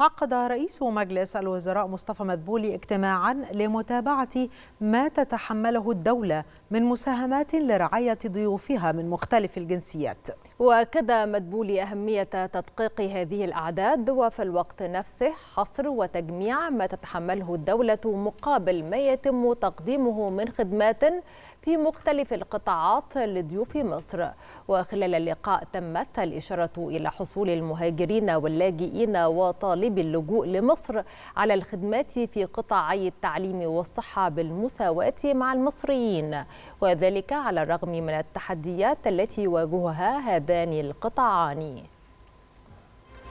عقد رئيس مجلس الوزراء مصطفى مدبولي اجتماعا لمتابعة ما تتحمله الدولة من مساهمات لرعاية ضيوفها من مختلف الجنسيات وأكد مدبولي أهمية تدقيق هذه الأعداد وفي الوقت نفسه حصر وتجميع ما تتحمله الدولة مقابل ما يتم تقديمه من خدمات في مختلف القطاعات لضيوف مصر وخلال اللقاء تمت الإشارة إلى حصول المهاجرين واللاجئين وطالبي اللجوء لمصر على الخدمات في قطاعي التعليم والصحة بالمساواة مع المصريين وذلك على الرغم من التحديات التي يواجهها هذا داني القطعاني